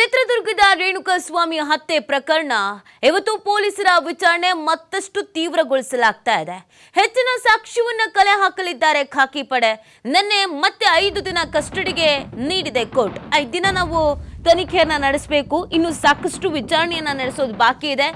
ಚಿತ್ರದುರ್ಗದ ಸ್ವಾಮಿ ಹತ್ಯೆ ಪ್ರಕರಣ ಇವತ್ತು ಪೊಲೀಸರ ವಿಚಾರಣೆ ಮತ್ತಷ್ಟು ತೀವ್ರಗೊಳಿಸಲಾಗ್ತಾ ಇದೆ ಹೆಚ್ಚಿನ ಸಾಕ್ಷ್ಯವನ್ನು ಕಲೆ ಹಾಕಲಿದ್ದಾರೆ ಖಾಕಿ ಪಡೆ ನಿನ್ನೆ ಮತ್ತೆ ಐದು ದಿನ ಕಸ್ಟಡಿಗೆ ನೀಡಿದೆ ಕೋರ್ಟ್ ಐದು ದಿನ ನಾವು ತನಿಖೆಯನ್ನ ನಡೆಸಬೇಕು ಇನ್ನು ಸಾಕಷ್ಟು ವಿಚಾರಣೆಯನ್ನ ನಡೆಸೋದು ಬಾಕಿ ಇದೆ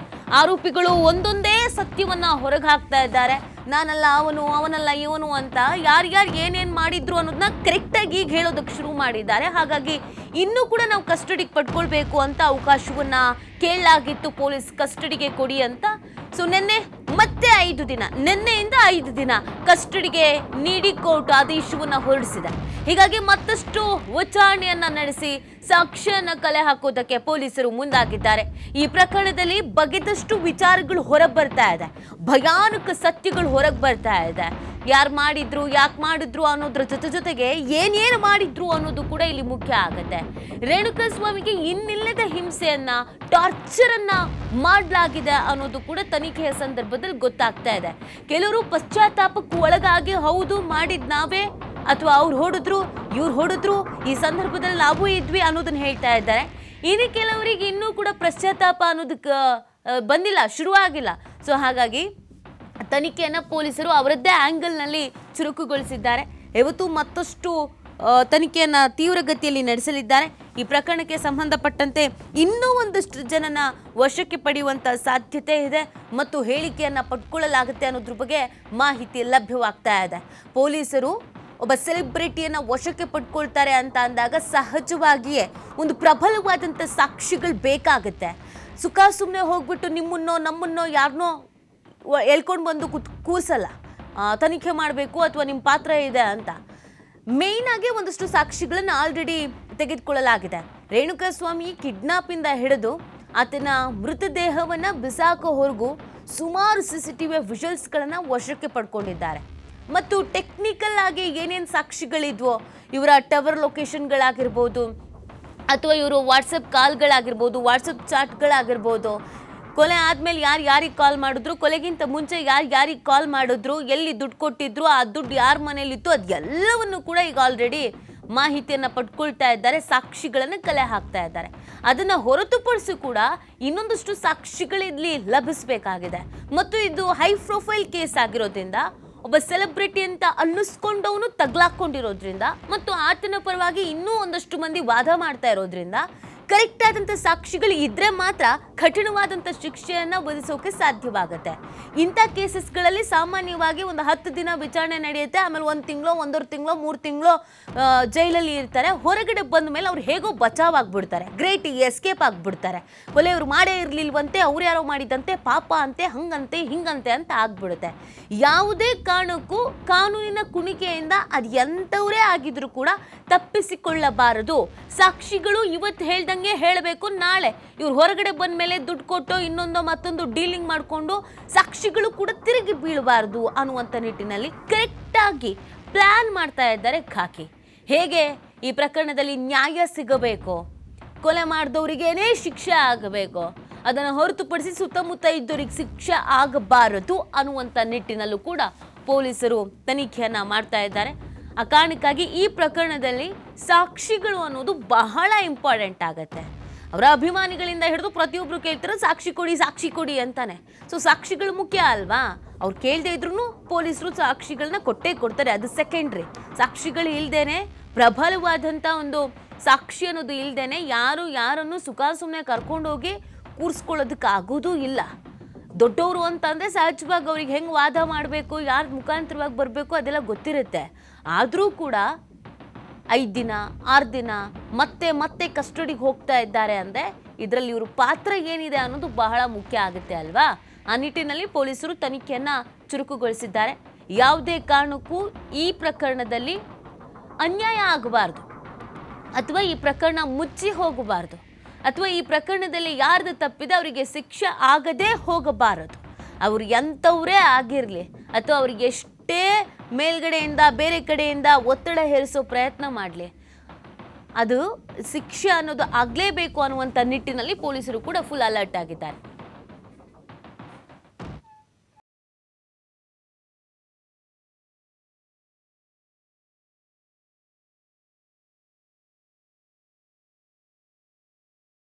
ಆರೋಪಿಗಳು ಒಂದೊಂದೇ ಸತ್ಯವನ್ನ ಹೊರಗೆ ಹಾಕ್ತಾ ಇದ್ದಾರೆ ನಾನಲ್ಲ ಅವನು ಅವನಲ್ಲ ಇವನು ಅಂತ ಯಾರ್ಯಾರು ಏನೇನು ಮಾಡಿದ್ರು ಅನ್ನೋದನ್ನ ಕರೆಕ್ಟಾಗಿ ಈಗ ಹೇಳೋದಕ್ಕೆ ಶುರು ಮಾಡಿದ್ದಾರೆ ಹಾಗಾಗಿ ಇನ್ನೂ ಕೂಡ ನಾವು ಕಸ್ಟಡಿಗೆ ಪಡ್ಕೊಳ್ಬೇಕು ಅಂತ ಅವಕಾಶವನ್ನ ಕೇಳಲಾಗಿತ್ತು ಪೊಲೀಸ್ ಕಸ್ಟಡಿಗೆ ಕೊಡಿ ಅಂತ ಸೊ ನಿನ್ನೆ ಮತ್ತೆ ಐದು ದಿನ ನಿನ್ನೆಯಿಂದ ಐದು ದಿನ ಕಸ್ಟಡಿಗೆ ನೀಡಿ ಕೋರ್ಟ್ ಆದೇಶವನ್ನು ಹೊರಡಿಸಿದೆ ಹೀಗಾಗಿ ಮತ್ತಷ್ಟು ವಿಚಾರಣೆಯನ್ನ ನಡೆಸಿ ಸಾಕ್ಷ್ಯನ ಕಲೆ ಹಾಕೋದಕ್ಕೆ ಪೊಲೀಸರು ಮುಂದಾಗಿದ್ದಾರೆ ಈ ಪ್ರಕರಣದಲ್ಲಿ ಬಗೆದಷ್ಟು ವಿಚಾರಗಳು ಹೊರಬರ್ತಾ ಬರ್ತಾ ಇದೆ ಭಯಾನಕ ಸತ್ಯಗಳು ಹೊರಗೆ ಬರ್ತಾ ಇದೆ ಯಾರು ಮಾಡಿದ್ರು ಯಾಕೆ ಮಾಡಿದ್ರು ಅನ್ನೋದ್ರ ಜೊತೆ ಜೊತೆಗೆ ಏನೇನು ಮಾಡಿದ್ರು ಅನ್ನೋದು ಕೂಡ ಇಲ್ಲಿ ಮುಖ್ಯ ಆಗತ್ತೆ ರೇಣುಕಾ ಸ್ವಾಮಿಗೆ ಇನ್ನಿಲ್ಲದ ಹಿಂಸೆಯನ್ನ ಅನ್ನ ಮಾಡಲಾಗಿದೆ ಅನ್ನೋದು ಕೂಡ ತನಿಖೆಯ ಸಂದರ್ಭದಲ್ಲಿ ಗೊತ್ತಾಗ್ತಾ ಇದೆ ಕೆಲವರು ಪಶ್ಚಾತ್ತಾಪಕ್ಕೂ ಒಳಗಾಗಿ ಹೌದು ಮಾಡಿದ್ ನಾವೇ ಅಥವಾ ಅವ್ರು ಹೊಡೆದ್ರು ಇವ್ರು ಹೊಡೆದ್ರು ಈ ಸಂದರ್ಭದಲ್ಲಿ ನಾವು ಇದ್ವಿ ಅನ್ನೋದನ್ನ ಹೇಳ್ತಾ ಇದ್ದಾರೆ ಇನ್ನು ಕೆಲವರಿಗೆ ಇನ್ನೂ ಕೂಡ ಪಶ್ಚಾತ್ತಾಪ ಅನ್ನೋದಕ್ಕೆ ಬಂದಿಲ್ಲ ಶುರುವಾಗಿಲ್ಲ ಸೊ ಹಾಗಾಗಿ ತನಿಖೆಯನ್ನು ಪೊಲೀಸರು ಅವರದ್ದೇ ಆ್ಯಂಗಲ್ನಲ್ಲಿ ಚುರುಕುಗೊಳಿಸಿದ್ದಾರೆ ಇವತ್ತು ಮತ್ತಷ್ಟು ತನಿಖೆಯನ್ನು ತೀವ್ರಗತಿಯಲ್ಲಿ ನಡೆಸಲಿದ್ದಾರೆ ಈ ಪ್ರಕರಣಕ್ಕೆ ಸಂಬಂಧಪಟ್ಟಂತೆ ಇನ್ನೂ ಒಂದಷ್ಟು ಜನನ ವಶಕ್ಕೆ ಪಡೆಯುವಂಥ ಸಾಧ್ಯತೆ ಇದೆ ಮತ್ತು ಹೇಳಿಕೆಯನ್ನು ಪಡ್ಕೊಳ್ಳಲಾಗುತ್ತೆ ಅನ್ನೋದ್ರ ಬಗ್ಗೆ ಮಾಹಿತಿ ಲಭ್ಯವಾಗ್ತಾ ಇದೆ ಪೊಲೀಸರು ಒಬ್ಬ ಸೆಲೆಬ್ರಿಟಿಯನ್ನು ವಶಕ್ಕೆ ಪಡ್ಕೊಳ್ತಾರೆ ಅಂತ ಅಂದಾಗ ಸಹಜವಾಗಿಯೇ ಒಂದು ಪ್ರಬಲವಾದಂಥ ಸಾಕ್ಷಿಗಳು ಬೇಕಾಗುತ್ತೆ ಸುಖ ಸುಮ್ಮನೆ ಹೋಗ್ಬಿಟ್ಟು ನಿಮ್ಮನ್ನೋ ನಮ್ಮನ್ನೋ ಯಾರನ್ನೋ ಎಳ್ಕೊಂಡು ಬಂದು ಕೂತ್ ಕೂಸಲ್ಲ ತನಿಖೆ ಮಾಡಬೇಕು ಅಥವಾ ನಿಮ್ಮ ಪಾತ್ರ ಇದೆ ಅಂತ ಆಗಿ ಒಂದಷ್ಟು ಸಾಕ್ಷಿಗಳನ್ನು ಆಲ್ರೆಡಿ ತೆಗೆದುಕೊಳ್ಳಲಾಗಿದೆ ರೇಣುಕಾಸ್ವಾಮಿ ಇಂದ ಹಿಡಿದು ಆತನ ಮೃತದೇಹವನ್ನು ಬಿಸಾಕೋವರೆಗೂ ಸುಮಾರು ಸಿ ಸಿ ಟಿ ವಿಯ ವಿಷಲ್ಸ್ಗಳನ್ನು ವಶಕ್ಕೆ ಪಡ್ಕೊಂಡಿದ್ದಾರೆ ಮತ್ತು ಟೆಕ್ನಿಕಲ್ ಆಗಿ ಏನೇನು ಸಾಕ್ಷಿಗಳಿದ್ವೋ ಇವರ ಟವರ್ ಲೊಕೇಶನ್ಗಳಾಗಿರ್ಬೋದು ಅಥವಾ ಇವರು ವಾಟ್ಸಪ್ ಕಾಲ್ಗಳಾಗಿರ್ಬೋದು ವಾಟ್ಸಪ್ ಚಾಟ್ಗಳಾಗಿರ್ಬೋದು ಕೊಲೆ ಆದಮೇಲೆ ಯಾರು ಯಾರಿಗೆ ಕಾಲ್ ಮಾಡಿದ್ರು ಕೊಲೆಗಿಂತ ಮುಂಚೆ ಯಾರು ಯಾರಿಗೆ ಕಾಲ್ ಮಾಡಿದ್ರು ಎಲ್ಲಿ ದುಡ್ಡು ಕೊಟ್ಟಿದ್ರು ಆ ದುಡ್ಡು ಯಾರ ಮನೇಲಿತ್ತು ಅದೆಲ್ಲವನ್ನು ಕೂಡ ಈಗ ಆಲ್ರೆಡಿ ಮಾಹಿತಿಯನ್ನು ಪಡ್ಕೊಳ್ತಾ ಇದ್ದಾರೆ ಸಾಕ್ಷಿಗಳನ್ನು ಕಲೆ ಹಾಕ್ತಾ ಇದ್ದಾರೆ ಅದನ್ನು ಹೊರತುಪಡಿಸಿ ಕೂಡ ಇನ್ನೊಂದಷ್ಟು ಇಲ್ಲಿ ಲಭಿಸಬೇಕಾಗಿದೆ ಮತ್ತು ಇದು ಹೈ ಪ್ರೊಫೈಲ್ ಕೇಸ್ ಆಗಿರೋದ್ರಿಂದ ಒಬ್ಬ ಸೆಲೆಬ್ರಿಟಿ ಅಂತ ಅನ್ನಿಸ್ಕೊಂಡವನು ತಗ್ಲಾಕೊಂಡಿರೋದ್ರಿಂದ ಮತ್ತು ಆತನ ಪರವಾಗಿ ಇನ್ನೂ ಒಂದಷ್ಟು ಮಂದಿ ವಾದ ಮಾಡ್ತಾ ಇರೋದ್ರಿಂದ ಕರೆಕ್ಟ್ ಆದಂತ ಸಾಕ್ಷಿಗಳು ಇದ್ದರೆ ಮಾತ್ರ ಕಠಿಣವಾದಂಥ ಶಿಕ್ಷೆಯನ್ನು ಒದಿಸೋಕೆ ಸಾಧ್ಯವಾಗುತ್ತೆ ಇಂಥ ಕೇಸಸ್ಗಳಲ್ಲಿ ಸಾಮಾನ್ಯವಾಗಿ ಒಂದು ಹತ್ತು ದಿನ ವಿಚಾರಣೆ ನಡೆಯುತ್ತೆ ಆಮೇಲೆ ಒಂದು ತಿಂಗಳು ಒಂದೂವರೆ ತಿಂಗಳು ಮೂರು ತಿಂಗಳು ಜೈಲಲ್ಲಿ ಇರ್ತಾರೆ ಹೊರಗಡೆ ಬಂದ ಮೇಲೆ ಅವ್ರು ಹೇಗೋ ಬಚಾವ್ ಆಗ್ಬಿಡ್ತಾರೆ ಗ್ರೇಟ್ ಎಸ್ಕೇಪ್ ಆಗ್ಬಿಡ್ತಾರೆ ಒಲೆ ಇವ್ರು ಮಾಡೇ ಇರಲಿಲ್ವಂತೆ ಅವ್ರು ಯಾರೋ ಮಾಡಿದಂತೆ ಪಾಪ ಅಂತೆ ಹಂಗಂತೆ ಹಿಂಗಂತೆ ಅಂತ ಆಗ್ಬಿಡುತ್ತೆ ಯಾವುದೇ ಕಾರಣಕ್ಕೂ ಕಾನೂನಿನ ಕುಣಿಕೆಯಿಂದ ಅದು ಎಂಥವರೇ ಆಗಿದ್ರು ಕೂಡ ತಪ್ಪಿಸಿಕೊಳ್ಳಬಾರದು ಸಾಕ್ಷಿಗಳು ಇವತ್ತು ಹೇಳ್ದ ಇದ್ದಂಗೆ ಹೇಳಬೇಕು ನಾಳೆ ಇವ್ರು ಹೊರಗಡೆ ಬಂದ ಮೇಲೆ ದುಡ್ಡು ಕೊಟ್ಟು ಇನ್ನೊಂದು ಮತ್ತೊಂದು ಡೀಲಿಂಗ್ ಮಾಡಿಕೊಂಡು ಸಾಕ್ಷಿಗಳು ಕೂಡ ತಿರುಗಿ ಬೀಳಬಾರ್ದು ಅನ್ನುವಂಥ ನಿಟ್ಟಿನಲ್ಲಿ ಕರೆಕ್ಟಾಗಿ ಪ್ಲ್ಯಾನ್ ಮಾಡ್ತಾ ಇದ್ದಾರೆ ಖಾಕಿ ಹೇಗೆ ಈ ಪ್ರಕರಣದಲ್ಲಿ ನ್ಯಾಯ ಸಿಗಬೇಕು ಕೊಲೆ ಮಾಡಿದವರಿಗೇನೇ ಶಿಕ್ಷೆ ಆಗಬೇಕು ಅದನ್ನು ಹೊರತುಪಡಿಸಿ ಸುತ್ತಮುತ್ತ ಇದ್ದವರಿಗೆ ಶಿಕ್ಷೆ ಆಗಬಾರದು ಅನ್ನುವಂಥ ನಿಟ್ಟಿನಲ್ಲೂ ಕೂಡ ಪೊಲೀಸರು ತನಿಖೆಯನ್ನು ಮಾಡ್ತಾ ಇದ್ದಾರೆ ಆ ಕಾರಣಕ್ಕಾಗಿ ಈ ಪ್ರಕರಣದಲ್ಲಿ ಸಾಕ್ಷಿಗಳು ಅನ್ನೋದು ಬಹಳ ಇಂಪಾರ್ಟೆಂಟ್ ಆಗುತ್ತೆ ಅವರ ಅಭಿಮಾನಿಗಳಿಂದ ಹಿಡಿದು ಪ್ರತಿಯೊಬ್ಬರು ಕೇಳ್ತಾರೆ ಸಾಕ್ಷಿ ಕೊಡಿ ಸಾಕ್ಷಿ ಕೊಡಿ ಅಂತಾನೆ ಸೊ ಸಾಕ್ಷಿಗಳು ಮುಖ್ಯ ಅಲ್ವಾ ಅವ್ರು ಕೇಳದೆ ಇದ್ರೂ ಪೊಲೀಸರು ಸಾಕ್ಷಿಗಳನ್ನ ಕೊಟ್ಟೇ ಕೊಡ್ತಾರೆ ಅದು ಸೆಕೆಂಡ್ರಿ ಸಾಕ್ಷಿಗಳು ಇಲ್ದೇನೆ ಪ್ರಬಲವಾದಂಥ ಒಂದು ಸಾಕ್ಷಿ ಅನ್ನೋದು ಇಲ್ದೇನೆ ಯಾರು ಯಾರನ್ನು ಸುಖ ಸುಮ್ಮನೆ ಕರ್ಕೊಂಡೋಗಿ ಆಗೋದೂ ಇಲ್ಲ ದೊಡ್ಡವರು ಅಂತಂದರೆ ಸಹಜವಾಗಿ ಅವ್ರಿಗೆ ಹೆಂಗೆ ವಾದ ಮಾಡಬೇಕು ಯಾರ ಮುಖಾಂತರವಾಗಿ ಬರಬೇಕು ಅದೆಲ್ಲ ಗೊತ್ತಿರುತ್ತೆ ಆದರೂ ಕೂಡ ಐದು ದಿನ ಆರು ದಿನ ಮತ್ತೆ ಮತ್ತೆ ಕಸ್ಟಡಿಗೆ ಹೋಗ್ತಾ ಇದ್ದಾರೆ ಅಂದರೆ ಇದರಲ್ಲಿ ಇವರು ಪಾತ್ರ ಏನಿದೆ ಅನ್ನೋದು ಬಹಳ ಮುಖ್ಯ ಆಗುತ್ತೆ ಅಲ್ವಾ ಆ ನಿಟ್ಟಿನಲ್ಲಿ ಪೊಲೀಸರು ತನಿಖೆಯನ್ನು ಚುರುಕುಗೊಳಿಸಿದ್ದಾರೆ ಯಾವುದೇ ಕಾರಣಕ್ಕೂ ಈ ಪ್ರಕರಣದಲ್ಲಿ ಅನ್ಯಾಯ ಆಗಬಾರ್ದು ಅಥವಾ ಈ ಪ್ರಕರಣ ಮುಚ್ಚಿ ಹೋಗಬಾರ್ದು ಅಥವಾ ಈ ಪ್ರಕರಣದಲ್ಲಿ ಯಾರ್ದು ತಪ್ಪಿದೆ ಅವರಿಗೆ ಶಿಕ್ಷೆ ಆಗದೇ ಹೋಗಬಾರದು ಅವರು ಎಂಥವರೇ ಆಗಿರಲಿ ಅಥವಾ ಅವ್ರಿಗೆ ಎಷ್ಟೇ ಮೇಲ್ಗಡೆಯಿಂದ ಬೇರೆ ಕಡೆಯಿಂದ ಒತ್ತಡ ಹೇರಿಸೋ ಪ್ರಯತ್ನ ಮಾಡಲಿ ಅದು ಶಿಕ್ಷೆ ಅನ್ನೋದು ಆಗಲೇಬೇಕು ಅನ್ನುವಂಥ ನಿಟ್ಟಿನಲ್ಲಿ ಪೊಲೀಸರು ಕೂಡ ಫುಲ್ ಅಲರ್ಟ್ ಆಗಿದ್ದಾರೆ